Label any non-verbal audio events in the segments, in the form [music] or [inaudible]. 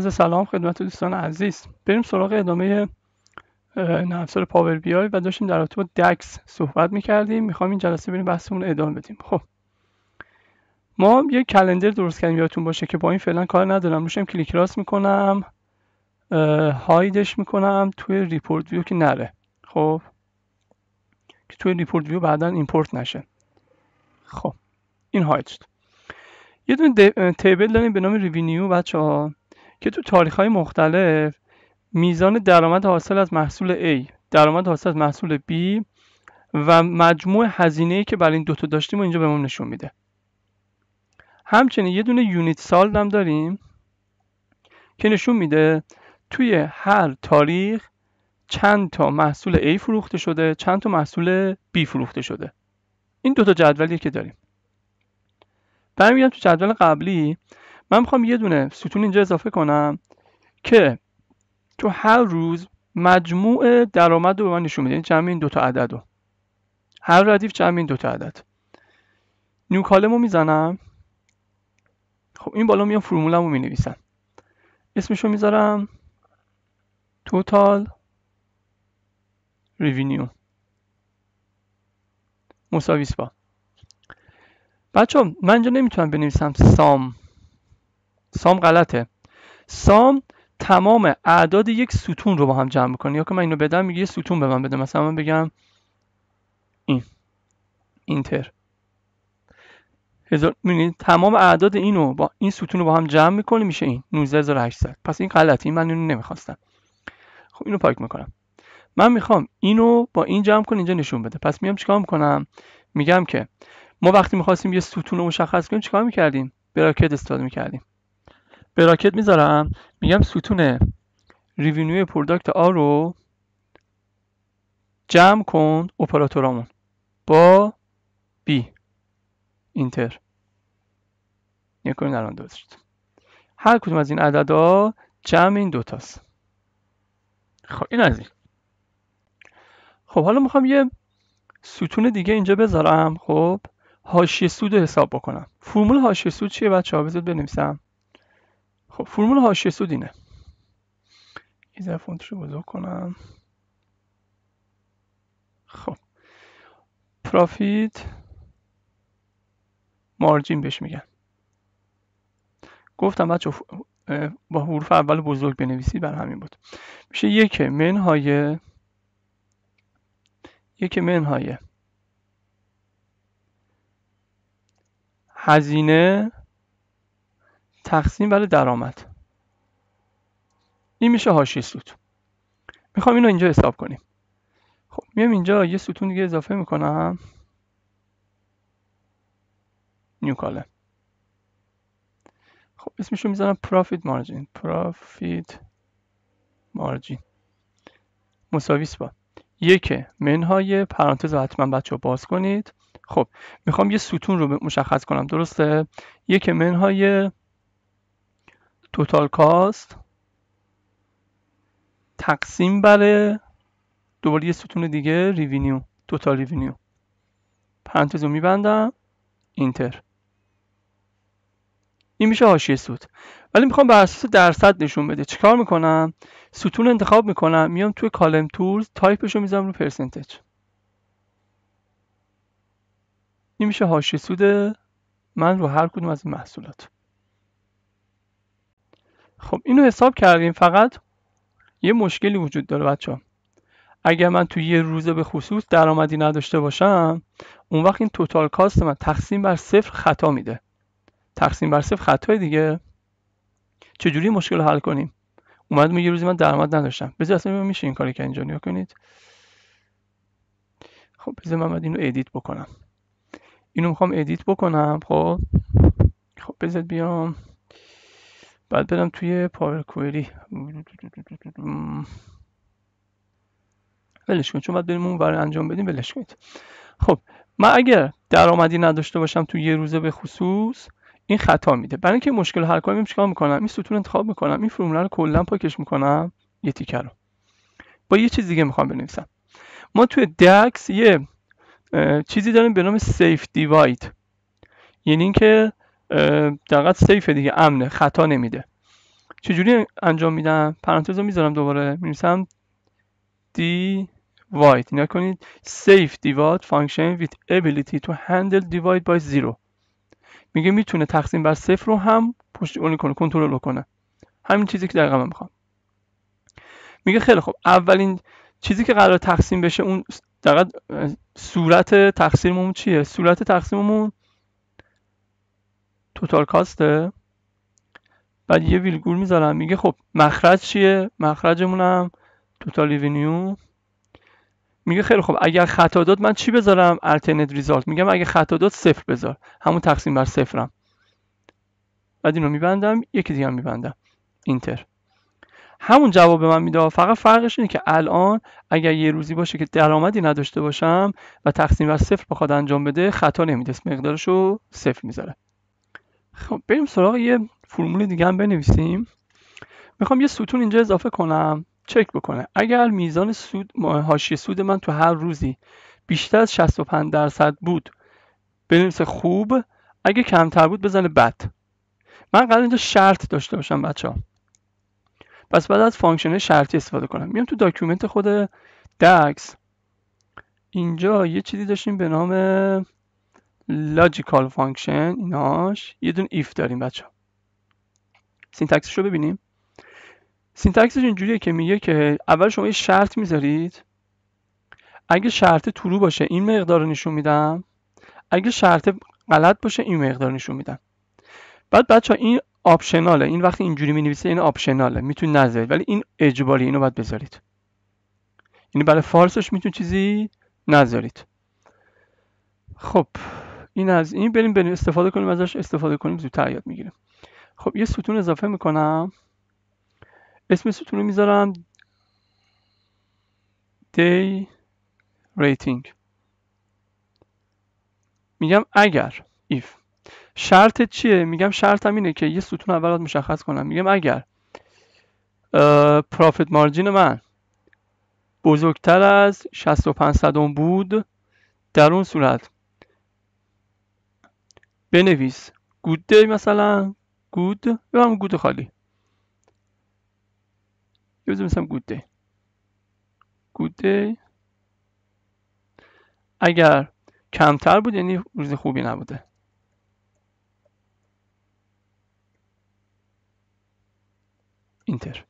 سلام خدمت دوستان عزیز بریم سراغ ادامه نفسار پاور بی آی و داشتیم در رابطه با دکس صحبت میکردیم میخوام این جلسه بریم بحثمون ادامه بدیم خب ما یه کلندر درست کردیم یادتون باشه که با این فعلا کار ندارم روشم کلیک راست میکنم هایدش میکنم توی ریپورت ویو که نره خب که توی ریپورت ویو بعدا ایمپورت نشه خب این هاید شد یه دونه تیبل داریم به نام ریوینیو بچه ها که تو تاریخ های مختلف میزان درآمد حاصل از محصول A درآمد حاصل از محصول B و مجموع هزینه که برای این دوتا داشتیم و اینجا به ما نشون میده همچنین یه دونه یونیت سال هم داریم که نشون میده توی هر تاریخ چند تا محصول A فروخته شده چند تا محصول B فروخته شده این دوتا جدولیه که داریم برمیگردم تو جدول قبلی من میخوام یه دونه ستون اینجا اضافه کنم که تو هر روز مجموع درآمد رو به من نشون میده یعنی جمع این دوتا عدد رو هر ردیف جمع این دوتا عدد نیو کالم رو میزنم خب این بالا میام فرمولم رو مینویسم اسمش رو میذارم توتال ریوینیو مساویس با بچه من اینجا نمیتونم بنویسم سام سام غلطه سام تمام اعداد یک ستون رو با هم جمع میکنه یا که من اینو بدم میگه یه ستون به من بده مثلا من بگم این اینتر هزار تمام اعداد اینو با این ستون رو با هم جمع میکنه میشه این 19800 پس این غلطه این من اینو نمیخواستم خب اینو پاک میکنم من میخوام اینو با این جمع کن اینجا نشون بده پس میام چیکار میکنم میگم که ما وقتی میخواستیم یه ستون رو مشخص کنیم چیکار میکردیم براکت استفاده میکردیم راکت میذارم میگم ستون ریوینیو پروداکت آ رو جمع کن اپراتورامون با بی اینتر کنیم الان درست هر کدوم از این عددا جمع این دوتاست خب این از این خب حالا میخوام یه ستون دیگه اینجا بذارم خب هاشی سود رو حساب بکنم فرمول هاشی سود چیه ها بذارید بنویسم خب فرمول حاشیه سود اینه یه فونتش رو بزرگ کنم خب پرافیت مارجین بهش میگن گفتم بچه با حروف اول بزرگ بنویسید بر همین بود میشه یک منهای یک منهای هزینه تقسیم بر درآمد این میشه حاشیه سود میخوام اینو اینجا حساب کنیم خب میام اینجا یه ستون دیگه اضافه میکنم نیو کالم خب رو میزنم پروفیت مارجین پروفیت مارجین مساویس با یک منهای پرانتز رو حتما بچه باز کنید خب میخوام یه ستون رو مشخص کنم درسته یک منهای توتال کاست تقسیم بر دوباره یه ستون دیگه ریوینیو توتال ریوینیو پرانتز رو میبندم اینتر این میشه حاشیه سود ولی میخوام بر اساس درصد نشون بده چیکار میکنم ستون انتخاب میکنم میام توی کالم تورز تایپش رو میذارم رو پرسنتج این میشه حاشیه سود من رو هر کدوم از این محصولات خب اینو حساب کردیم فقط یه مشکلی وجود داره بچه ها. اگر من تو یه روزه به خصوص درآمدی نداشته باشم اون وقت این توتال کاست من تقسیم بر صفر خطا میده تقسیم بر صفر خطای دیگه چجوری مشکل حل کنیم اومد میگه روزی من درآمد نداشتم بذار اصلا میشه این کاری که اینجا نیا کنید خب بذار من اینو ادیت بکنم اینو میخوام ادیت بکنم خب خب بذار بیام بعد برم توی پاور کوئری ولش کنید چون باید بریم اون برای انجام بدیم ولش کنید خب من اگر درآمدی نداشته باشم تو یه روزه به خصوص این خطا میده برای اینکه مشکل حل کنم چیکار میکنم این ستون انتخاب میکنم این فرمول رو کلا پاکش میکنم یه تیکه رو با یه چیز دیگه میخوام بنویسم ما توی دکس یه چیزی داریم به نام سیف دیواید یعنی اینکه در سیف دیگه امنه خطا نمیده چجوری انجام میدم پرانتز رو میذارم دوباره میرسم دی واید اینا کنید سیف divide function with ability تو handle divide بای زیرو میگه میتونه تقسیم بر صفر رو هم اونی کنه کنترل کنه همین چیزی که دقیقا من میخوام میگه خیلی خوب اولین چیزی که قرار تقسیم بشه اون دقیقا صورت تقسیممون چیه صورت تقسیممون توتال کاسته بعد یه ویلگول میذارم میگه خب مخرج چیه مخرجمونم توتال ریونیو میگه خیلی خب اگر خطا داد من چی بذارم الترنت ریزالت میگم اگه خطا داد صفر بذار همون تقسیم بر صفرم بعد اینو میبندم یکی دیگه هم میبندم اینتر همون جواب من میده فقط فرقش اینه که الان اگر یه روزی باشه که درآمدی نداشته باشم و تقسیم بر صفر بخواد انجام بده خطا نمیده مقدارشو صفر میذاره خب بریم سراغ یه فرمول دیگه هم بنویسیم میخوام یه ستون اینجا اضافه کنم چک بکنه اگر میزان سود حاشیه سود من تو هر روزی بیشتر از 65 درصد بود بنویسه خوب اگه کمتر بود بزنه بد من قرار اینجا شرط داشته باشم بچه ها پس بعد از فانکشن شرطی استفاده کنم میام تو داکیومنت خود دکس اینجا یه چیزی داشتیم به نام لاجیکال فانکشن ایناش یه دون ایف داریم بچه ها سینتکسش رو ببینیم سینتکسش اینجوریه که میگه که اول شما یه شرط میذارید اگه شرط ترو باشه این مقدار رو نشون میدم اگه شرط غلط باشه این مقدار نشون میدم بعد بچه ها این آپشناله این وقتی اینجوری می نویسه این آپشناله میتون نذارید ولی این اجباری اینو باید بذارید یعنی برای فارسش میتونی چیزی نذارید خب این از این بریم بریم استفاده کنیم ازش استفاده کنیم زودتر یاد میگیریم خب یه ستون اضافه میکنم اسم ستون رو میذارم دی ریتینگ میگم اگر if شرط چیه میگم شرطم اینه که یه ستون اول مشخص کنم میگم اگر پرافیت مارجین من بزرگتر از 65 صدم بود در اون صورت بنویس گود دی مثلا گود یا هم گود خالی یه مثلا گود دی گود دی اگر کمتر بود یعنی روز خوبی نبوده اینتر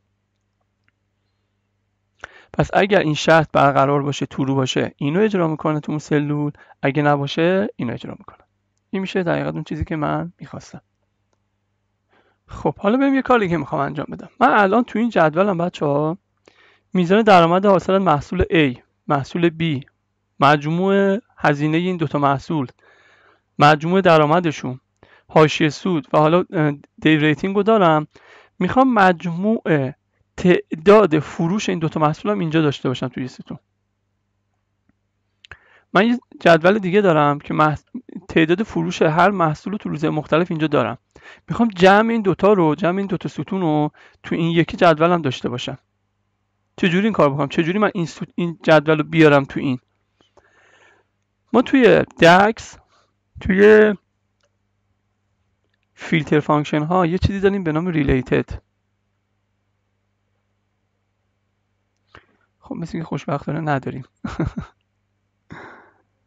پس اگر این شرط برقرار باشه تو رو باشه اینو اجرا میکنه تو اون سلول اگه نباشه اینو اجرا میکنه میشه دقیقا اون چیزی که من میخواستم خب حالا بریم یه کاری که میخوام انجام بدم من الان تو این جدولم بچه ها میزان درآمد حاصل محصول A محصول B مجموع هزینه این دوتا محصول مجموع درآمدشون حاشیه سود و حالا دیو ریتینگ رو دارم میخوام مجموع تعداد فروش این دوتا محصولم اینجا داشته باشم توی سیتون من یه جدول دیگه دارم که تعداد فروش هر محصول رو تو روزهای مختلف اینجا دارم میخوام جمع این دوتا رو جمع این دوتا ستون رو تو این یکی جدولم داشته باشم چجوری این کار بکنم چجوری من این, این جدول رو بیارم تو این ما توی دکس توی فیلتر فانکشن ها یه چیزی داریم به نام ریلیتد خب مثل که خوشبختانه نداریم [laughs]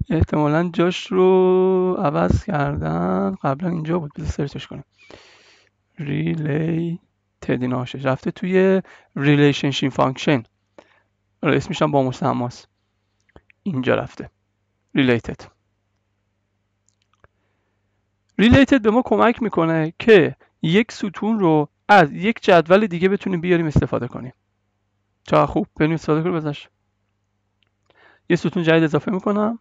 احتمالا جاش رو عوض کردن قبلا اینجا بود بذار سرچش کنیم ریلی هاشش رفته توی ریلیشنشین فانکشن اسمش هم با مسماست اینجا رفته ریلیتد ریلیتد به ما کمک میکنه که یک ستون رو از یک جدول دیگه بتونیم بیاریم استفاده کنیم چه خوب بریم استفاده کنیم بزنش یه ستون جدید اضافه میکنم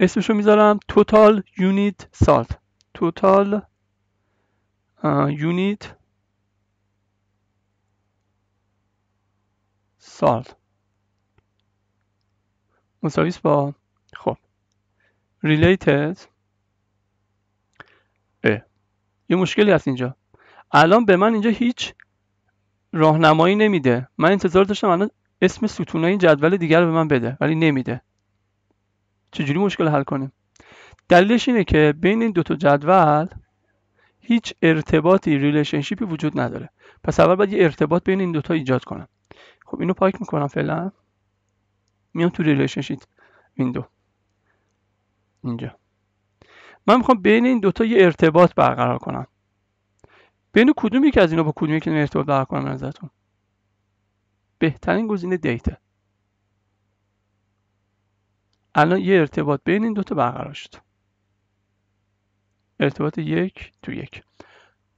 اسمشو میذارم total unit salt total unit salt مساویس با خب related یه مشکلی هست اینجا الان به من اینجا هیچ راهنمایی نمیده من انتظار داشتم الان اسم ستونای این جدول دیگر رو به من بده ولی نمیده چجوری مشکل حل کنیم دلیلش اینه که بین این تا جدول هیچ ارتباطی ریلیشنشیپی وجود نداره پس اول باید یه ارتباط بین این دوتا ایجاد کنم خب اینو پاک میکنم فعلا میام تو ریلیشنشیپ ویندو اینجا من میخوام بین این دوتا یه ارتباط برقرار کنم بین کدوم که از اینا با کدوم یکی ارتباط برقرار کنم نظرتون بهترین گزینه دیتا الان یه ارتباط بین این دوتا برقرار شد ارتباط یک تو یک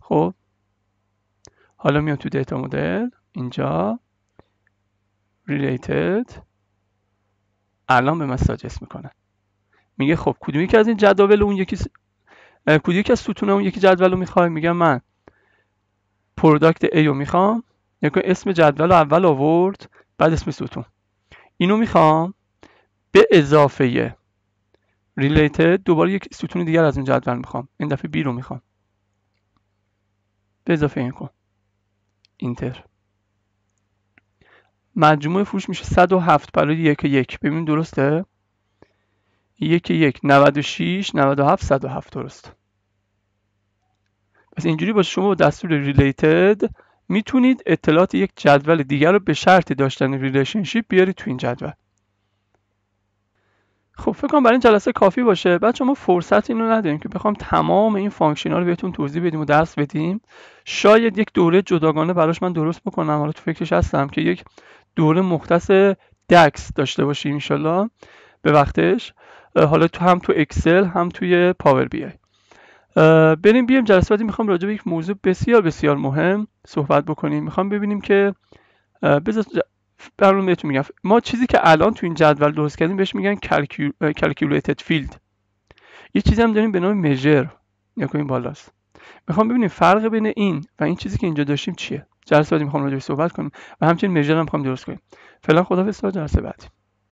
خب حالا میام تو دیتا مدل اینجا related الان به من ساجست میکنه میگه خب کدومی که از این جدول اون یکی س... کدومی که از ستون اون یکی جدول رو میخوای میگم من پروداکت A رو میخوام یعنی اسم جدول رو اول آورد بعد اسم ستون اینو میخوام به اضافه related دوباره یک ستون دیگر از این جدول میخوام این دفعه بی رو میخوام به اضافه این کن اینتر مجموع فروش میشه 107 برای یک یک ببینیم درسته یک یک 96 97 107 درست پس اینجوری باشه شما با دستور related میتونید اطلاعات یک جدول دیگر رو به شرط داشتن ریلیشنشیپ بیارید تو این جدول خب فکر کنم برای این جلسه کافی باشه بچه ما فرصت اینو نداریم که بخوام تمام این فانکشن ها رو بهتون توضیح بدیم و درس بدیم شاید یک دوره جداگانه براش من درست بکنم حالا تو فکرش هستم که یک دوره مختص دکس داشته باشیم انشالله به وقتش حالا تو هم تو اکسل هم توی پاور بی آی بریم بیایم جلسه بعدی میخوام راجع به یک موضوع بسیار بسیار مهم صحبت بکنیم میخوام ببینیم که برون بهتون میگم ما چیزی که الان تو این جدول درست کردیم بهش میگن کلکیولیتد فیلد یه چیزی هم داریم به نام میجر یا این بالاست میخوام ببینیم فرق بین این و این چیزی که اینجا داشتیم چیه جلسه بعدی میخوام راجعش صحبت کنیم و همچنین میجر هم میخوام درست کنیم فعلا خدا جلسه بعدی